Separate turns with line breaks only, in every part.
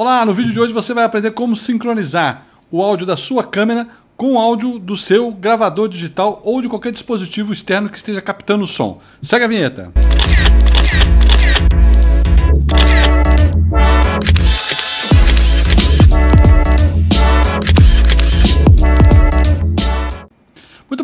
Olá, no vídeo de hoje você vai aprender como sincronizar o áudio da sua câmera com o áudio do seu gravador digital ou de qualquer dispositivo externo que esteja captando o som. Segue a vinheta. Música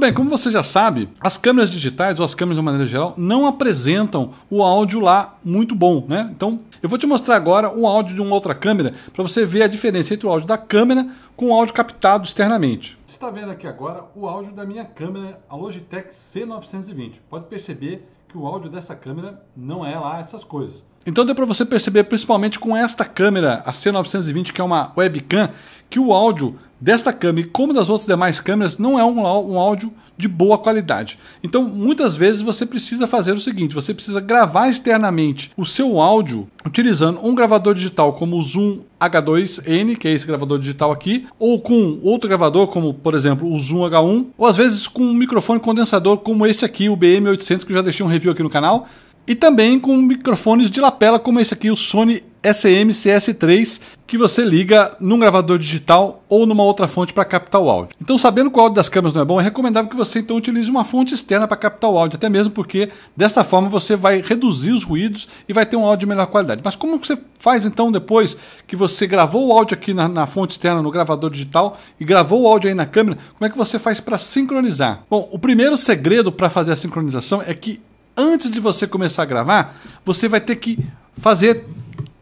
bem, como você já sabe, as câmeras digitais ou as câmeras de maneira geral não apresentam o áudio lá muito bom, né? Então, eu vou te mostrar agora o áudio de uma outra câmera para você ver a diferença entre o áudio da câmera com o áudio captado externamente. Você está vendo aqui agora o áudio da minha câmera, a Logitech C920. Pode perceber que o áudio dessa câmera não é lá essas coisas. Então deu para você perceber, principalmente com esta câmera, a C920, que é uma webcam, que o áudio desta câmera, como das outras demais câmeras, não é um áudio de boa qualidade. Então, muitas vezes você precisa fazer o seguinte: você precisa gravar externamente o seu áudio utilizando um gravador digital como o Zoom H2N, que é esse gravador digital aqui, ou com outro gravador, como por exemplo o Zoom H1, ou às vezes com um microfone condensador como esse aqui, o BM800, que eu já deixei um review aqui no canal. E também com microfones de lapela, como esse aqui, o Sony SM-CS3, que você liga num gravador digital ou numa outra fonte para captar o áudio. Então, sabendo que o áudio das câmeras não é bom, é recomendável que você então utilize uma fonte externa para captar o áudio, até mesmo porque dessa forma você vai reduzir os ruídos e vai ter um áudio de melhor qualidade. Mas como você faz então depois que você gravou o áudio aqui na, na fonte externa, no gravador digital, e gravou o áudio aí na câmera, como é que você faz para sincronizar? Bom, o primeiro segredo para fazer a sincronização é que antes de você começar a gravar, você vai ter que fazer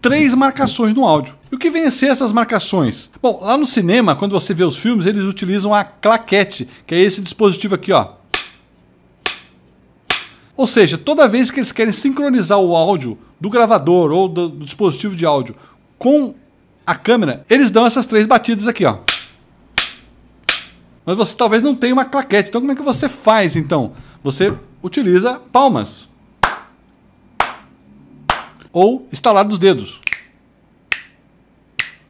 três marcações no áudio. E o que vem a ser essas marcações? Bom, lá no cinema, quando você vê os filmes, eles utilizam a claquete, que é esse dispositivo aqui, ó. Ou seja, toda vez que eles querem sincronizar o áudio do gravador ou do, do dispositivo de áudio com a câmera, eles dão essas três batidas aqui, ó. Mas você talvez não tenha uma claquete, então como é que você faz então? Você utiliza palmas ou estalar dos dedos.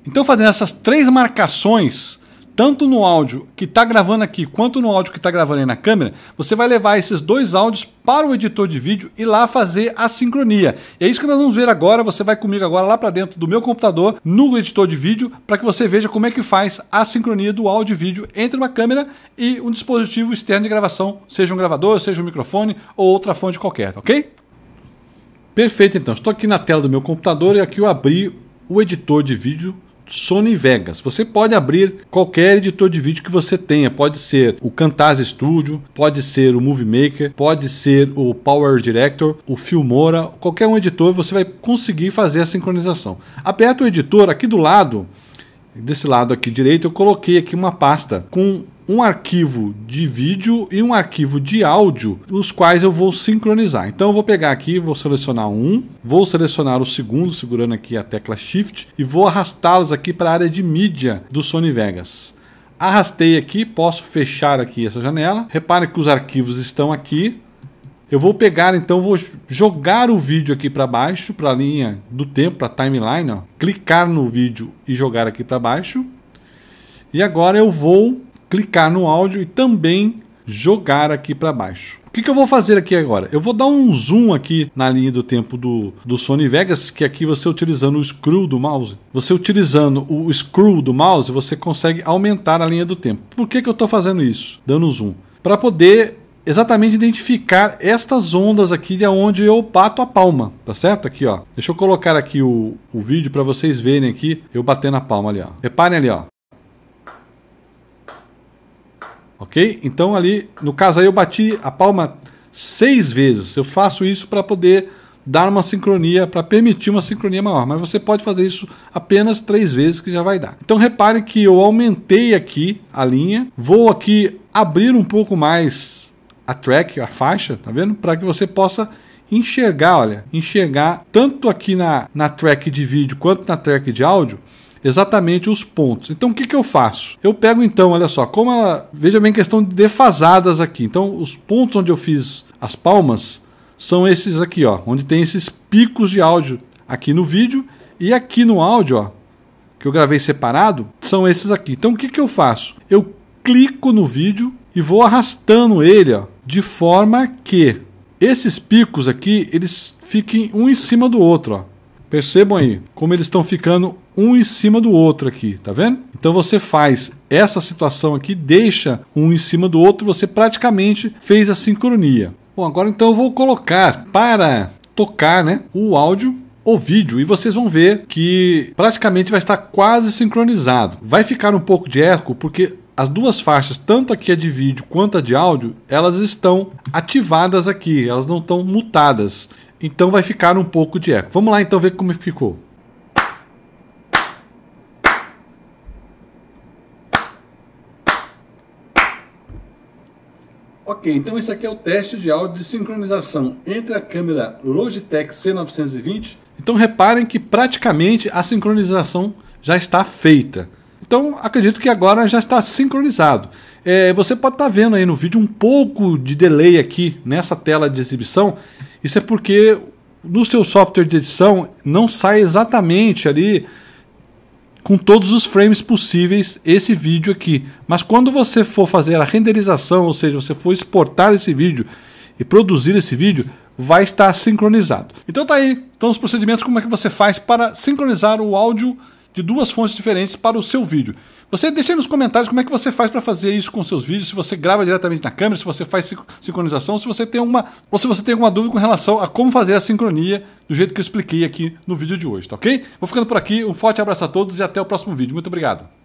Então, fazendo essas três marcações tanto no áudio que está gravando aqui quanto no áudio que está gravando aí na câmera, você vai levar esses dois áudios para o editor de vídeo e lá fazer a sincronia. E é isso que nós vamos ver agora. Você vai comigo agora lá para dentro do meu computador, no editor de vídeo, para que você veja como é que faz a sincronia do áudio e vídeo entre uma câmera e um dispositivo externo de gravação, seja um gravador, seja um microfone ou outra fonte qualquer, ok? Perfeito, então. Estou aqui na tela do meu computador e aqui eu abri o editor de vídeo Sony Vegas. Você pode abrir qualquer editor de vídeo que você tenha. Pode ser o Camtasia Studio, pode ser o Movie Maker, pode ser o Power Director, o Filmora, qualquer um editor você vai conseguir fazer a sincronização. Aperta o editor aqui do lado, desse lado aqui direito, eu coloquei aqui uma pasta com um arquivo de vídeo e um arquivo de áudio, os quais eu vou sincronizar. Então eu vou pegar aqui, vou selecionar um, vou selecionar o segundo, segurando aqui a tecla Shift, e vou arrastá-los aqui para a área de mídia do Sony Vegas. Arrastei aqui, posso fechar aqui essa janela. Repare que os arquivos estão aqui. Eu vou pegar, então, vou jogar o vídeo aqui para baixo, para a linha do tempo, para a timeline. Ó. Clicar no vídeo e jogar aqui para baixo. E agora eu vou clicar no áudio e também jogar aqui para baixo. O que, que, eu vou fazer aqui agora? Eu vou dar um zoom aqui na linha do tempo do, do Sony Vegas, que é aqui você utilizando o screw do mouse. Você utilizando o screw do mouse, você consegue aumentar a linha do tempo. Por que, que eu estou fazendo isso? Dando zoom. Para poder exatamente identificar estas ondas aqui de onde eu bato a palma, tá certo? Aqui, ó. Deixa eu colocar aqui o, o vídeo para vocês verem aqui eu batendo a palma ali, ó. Reparem ali, ó. Ok? Então ali, no caso aí eu bati a palma seis vezes. Eu faço isso para poder dar uma sincronia, para permitir uma sincronia maior. Mas você pode fazer isso apenas três vezes que já vai dar. Então repare que eu aumentei aqui a linha. Vou aqui abrir um pouco mais a track, a faixa, tá vendo? Para que você possa enxergar, olha, enxergar tanto aqui na, na track de vídeo quanto na track de áudio, exatamente os pontos. Então o que, que eu faço? Eu pego então, olha só, como ela. Veja bem questão de defasadas aqui. Então, os pontos onde eu fiz as palmas são esses aqui, ó. Onde tem esses picos de áudio aqui no vídeo e aqui no áudio, ó. Que eu gravei separado, são esses aqui. Então o que, que eu faço? Eu clico no vídeo e vou arrastando ele, ó, de forma que esses picos aqui, eles fiquem um em cima do outro, ó. Percebam aí como eles estão ficando um em cima do outro aqui, tá vendo? Então você faz essa situação aqui, deixa um em cima do outro, você praticamente fez a sincronia. Bom, agora então eu vou colocar para tocar, né, o áudio o vídeo e vocês vão ver que praticamente vai estar quase sincronizado. Vai ficar um pouco de eco porque as duas faixas, tanto aqui a é de vídeo quanto a de áudio, elas estão ativadas aqui, elas não estão mutadas. Então vai ficar um pouco de eco. Vamos lá então ver como ficou. Ok, então esse aqui é o teste de áudio de sincronização entre a câmera Logitech C920. Então reparem que praticamente a sincronização já está feita. Então acredito que agora já está sincronizado. É, você pode estar vendo aí no vídeo um pouco de delay aqui nessa tela de exibição. Isso é porque no seu software de edição não sai exatamente ali com todos os frames possíveis esse vídeo aqui. Mas quando você for fazer a renderização, ou seja, você for exportar esse vídeo e produzir esse vídeo, vai estar sincronizado. Então tá aí, então os procedimentos como é que você faz para sincronizar o áudio de duas fontes diferentes para o seu vídeo. Você deixa aí nos comentários como é que você faz para fazer isso com seus vídeos, se você grava diretamente na câmera, se você faz sincronização, se você tem uma ou se você tem alguma dúvida com relação a como fazer a sincronia do jeito que eu expliquei aqui no vídeo de hoje, tá OK? Vou ficando por aqui, um forte abraço a todos e até o próximo vídeo. Muito obrigado.